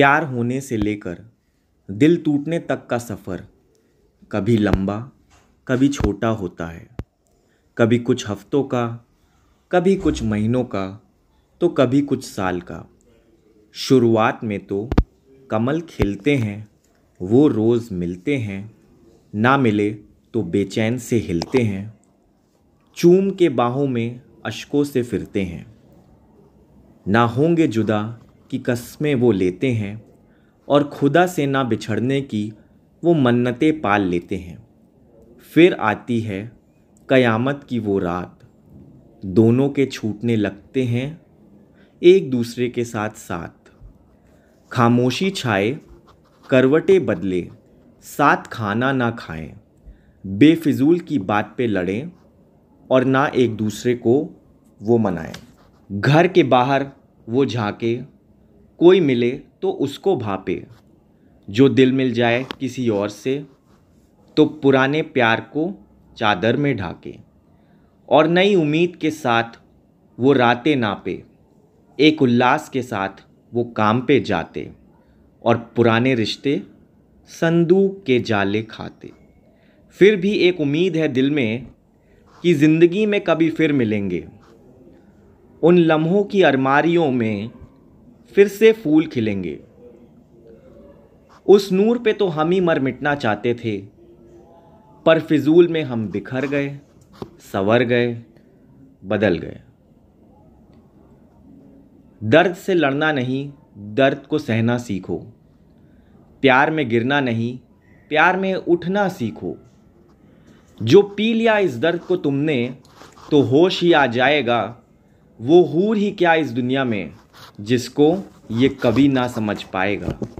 प्यार होने से लेकर दिल टूटने तक का सफ़र कभी लंबा कभी छोटा होता है कभी कुछ हफ्तों का कभी कुछ महीनों का तो कभी कुछ साल का शुरुआत में तो कमल खिलते हैं वो रोज़ मिलते हैं ना मिले तो बेचैन से हिलते हैं चूम के बाहों में अशकों से फिरते हैं ना होंगे जुदा की कस्में वो लेते हैं और खुदा से ना बिछड़ने की वो मन्नतें पाल लेते हैं फिर आती है क़यामत की वो रात दोनों के छूटने लगते हैं एक दूसरे के साथ साथ खामोशी छाए करवटें बदले साथ खाना ना खाएं बेफिजूल की बात पे लड़ें और ना एक दूसरे को वो मनाएं घर के बाहर वो झाके कोई मिले तो उसको भापे जो दिल मिल जाए किसी और से तो पुराने प्यार को चादर में ढाके और नई उम्मीद के साथ वो रातें नापे एक उल्लास के साथ वो काम पे जाते और पुराने रिश्ते संदूक के जाले खाते फिर भी एक उम्मीद है दिल में कि ज़िंदगी में कभी फिर मिलेंगे उन लम्हों की अरमारियों में फिर से फूल खिलेंगे उस नूर पे तो हम ही मर मिटना चाहते थे पर फिजूल में हम बिखर गए सवर गए बदल गए दर्द से लड़ना नहीं दर्द को सहना सीखो प्यार में गिरना नहीं प्यार में उठना सीखो जो पी लिया इस दर्द को तुमने तो होश ही आ जाएगा वो हूर ही क्या इस दुनिया में जिसको ये कभी ना समझ पाएगा